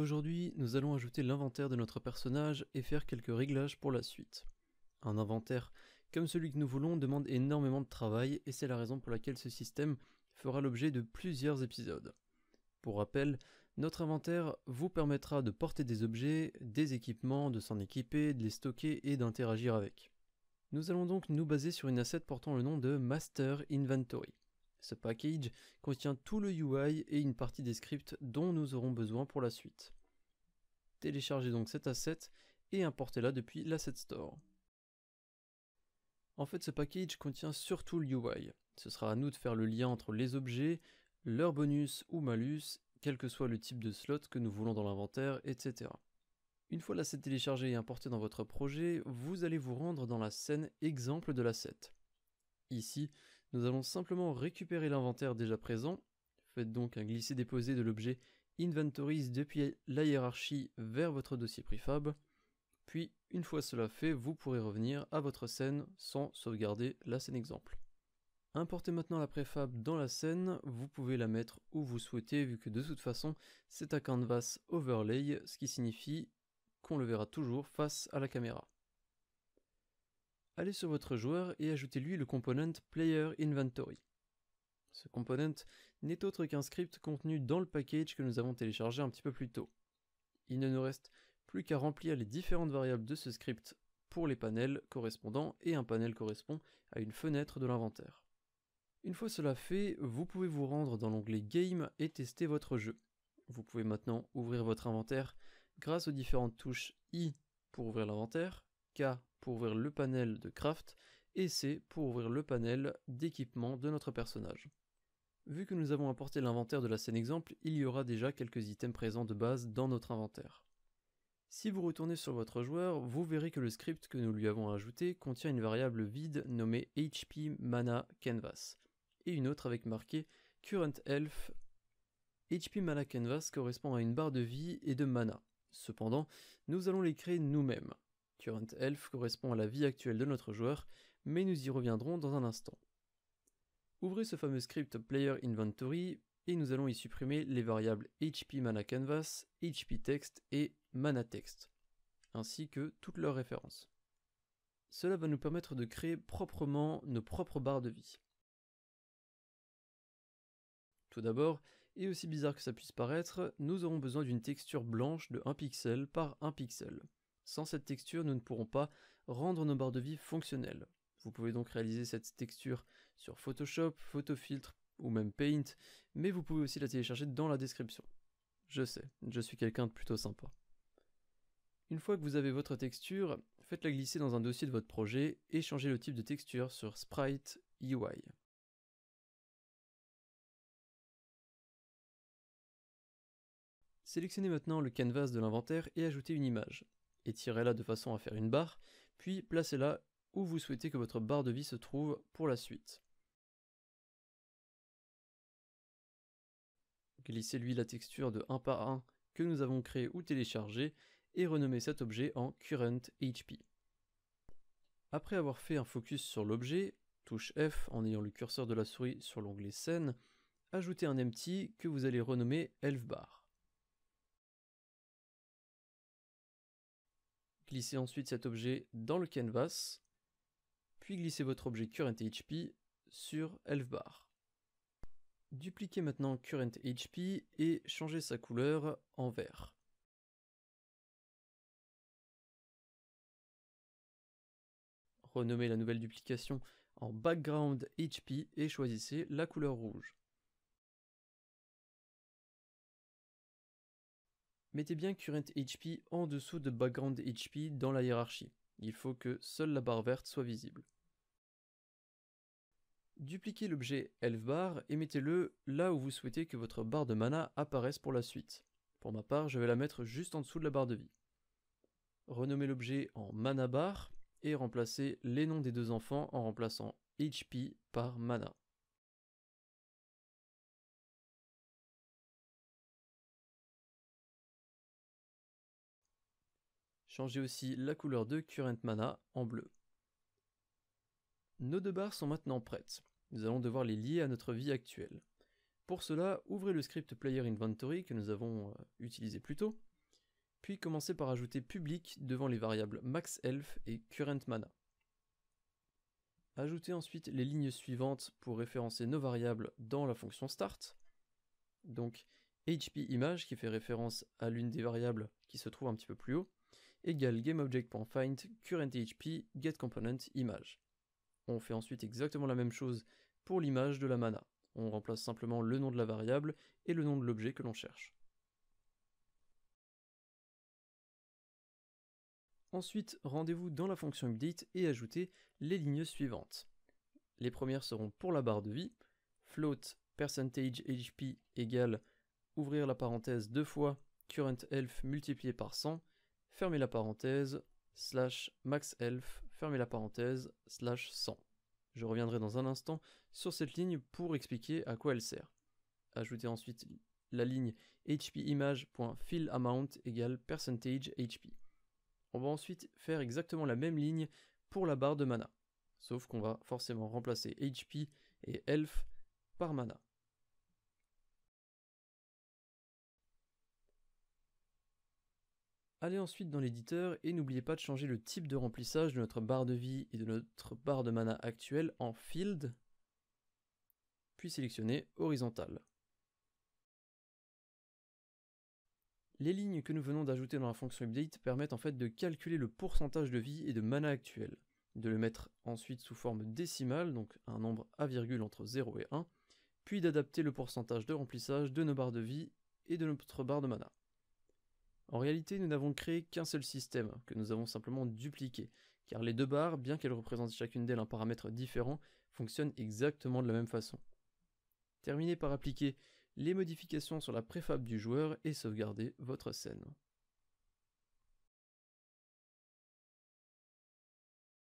Aujourd'hui, nous allons ajouter l'inventaire de notre personnage et faire quelques réglages pour la suite. Un inventaire comme celui que nous voulons demande énormément de travail et c'est la raison pour laquelle ce système fera l'objet de plusieurs épisodes. Pour rappel, notre inventaire vous permettra de porter des objets, des équipements, de s'en équiper, de les stocker et d'interagir avec. Nous allons donc nous baser sur une asset portant le nom de Master Inventory. Ce package contient tout le UI et une partie des scripts dont nous aurons besoin pour la suite. Téléchargez donc cet asset et importez-la depuis l'Asset Store. En fait, ce package contient surtout le UI. Ce sera à nous de faire le lien entre les objets, leur bonus ou malus, quel que soit le type de slot que nous voulons dans l'inventaire, etc. Une fois l'asset téléchargé et importé dans votre projet, vous allez vous rendre dans la scène exemple de l'asset. Ici, nous allons simplement récupérer l'inventaire déjà présent. Faites donc un glisser-déposer de l'objet Inventories depuis la hiérarchie vers votre dossier Prefab. Puis, une fois cela fait, vous pourrez revenir à votre scène sans sauvegarder la scène exemple. Importez maintenant la Prefab dans la scène, vous pouvez la mettre où vous souhaitez vu que de toute façon c'est un canvas overlay, ce qui signifie qu'on le verra toujours face à la caméra allez sur votre joueur et ajoutez-lui le component Player Inventory. Ce component n'est autre qu'un script contenu dans le package que nous avons téléchargé un petit peu plus tôt. Il ne nous reste plus qu'à remplir les différentes variables de ce script pour les panels correspondants et un panel correspond à une fenêtre de l'inventaire. Une fois cela fait, vous pouvez vous rendre dans l'onglet Game et tester votre jeu. Vous pouvez maintenant ouvrir votre inventaire grâce aux différentes touches I pour ouvrir l'inventaire, K pour ouvrir le panel de craft et C pour ouvrir le panel d'équipement de notre personnage. Vu que nous avons apporté l'inventaire de la scène exemple, il y aura déjà quelques items présents de base dans notre inventaire. Si vous retournez sur votre joueur, vous verrez que le script que nous lui avons ajouté contient une variable vide nommée HP Mana Canvas et une autre avec marqué Current Health. HP Mana Canvas correspond à une barre de vie et de mana. Cependant, nous allons les créer nous-mêmes. Current correspond à la vie actuelle de notre joueur, mais nous y reviendrons dans un instant. Ouvrez ce fameux script Player Inventory et nous allons y supprimer les variables HP Mana Canvas, Text et Mana Text, ainsi que toutes leurs références. Cela va nous permettre de créer proprement nos propres barres de vie. Tout d'abord, et aussi bizarre que ça puisse paraître, nous aurons besoin d'une texture blanche de 1 pixel par 1 pixel. Sans cette texture, nous ne pourrons pas rendre nos barres de vie fonctionnelles. Vous pouvez donc réaliser cette texture sur Photoshop, Photofiltre ou même Paint, mais vous pouvez aussi la télécharger dans la description. Je sais, je suis quelqu'un de plutôt sympa. Une fois que vous avez votre texture, faites-la glisser dans un dossier de votre projet et changez le type de texture sur Sprite UI. E Sélectionnez maintenant le canvas de l'inventaire et ajoutez une image. Étirez-la de façon à faire une barre, puis placez-la où vous souhaitez que votre barre de vie se trouve pour la suite. Glissez-lui la texture de 1 par 1 que nous avons créée ou téléchargée et renommez cet objet en Current HP. Après avoir fait un focus sur l'objet, touche F en ayant le curseur de la souris sur l'onglet scène, ajoutez un empty que vous allez renommer elfbar. Glissez ensuite cet objet dans le canvas, puis glissez votre objet current HP sur bar. Dupliquez maintenant current HP et changez sa couleur en vert. Renommez la nouvelle duplication en background HP et choisissez la couleur rouge. Mettez bien Current HP en dessous de Background HP dans la hiérarchie. Il faut que seule la barre verte soit visible. Dupliquez l'objet ElfBar et mettez-le là où vous souhaitez que votre barre de mana apparaisse pour la suite. Pour ma part, je vais la mettre juste en dessous de la barre de vie. Renommez l'objet en mana bar et remplacez les noms des deux enfants en remplaçant HP par mana. Changez aussi la couleur de Current Mana en bleu. Nos deux barres sont maintenant prêtes. Nous allons devoir les lier à notre vie actuelle. Pour cela, ouvrez le script Player Inventory que nous avons euh, utilisé plus tôt, puis commencez par ajouter public devant les variables MaxElf et current mana. Ajoutez ensuite les lignes suivantes pour référencer nos variables dans la fonction start. Donc HPImage qui fait référence à l'une des variables qui se trouve un petit peu plus haut, égale GameObject.find On fait ensuite exactement la même chose pour l'image de la mana. On remplace simplement le nom de la variable et le nom de l'objet que l'on cherche. Ensuite, rendez-vous dans la fonction update et ajoutez les lignes suivantes. Les premières seront pour la barre de vie, float égale ouvrir la parenthèse deux fois current multiplié par 100 fermez la parenthèse, slash maxelf, fermez la parenthèse, slash 100. Je reviendrai dans un instant sur cette ligne pour expliquer à quoi elle sert. Ajoutez ensuite la ligne hpimage.fillAmount égale percentage hp. On va ensuite faire exactement la même ligne pour la barre de mana, sauf qu'on va forcément remplacer hp et elf par mana. Allez ensuite dans l'éditeur et n'oubliez pas de changer le type de remplissage de notre barre de vie et de notre barre de mana actuelle en Field, puis sélectionnez Horizontal. Les lignes que nous venons d'ajouter dans la fonction update permettent en fait de calculer le pourcentage de vie et de mana actuel, de le mettre ensuite sous forme décimale, donc un nombre à virgule entre 0 et 1, puis d'adapter le pourcentage de remplissage de nos barres de vie et de notre barre de mana. En réalité, nous n'avons créé qu'un seul système, que nous avons simplement dupliqué, car les deux barres, bien qu'elles représentent chacune d'elles un paramètre différent, fonctionnent exactement de la même façon. Terminez par appliquer les modifications sur la préfab du joueur et sauvegarder votre scène.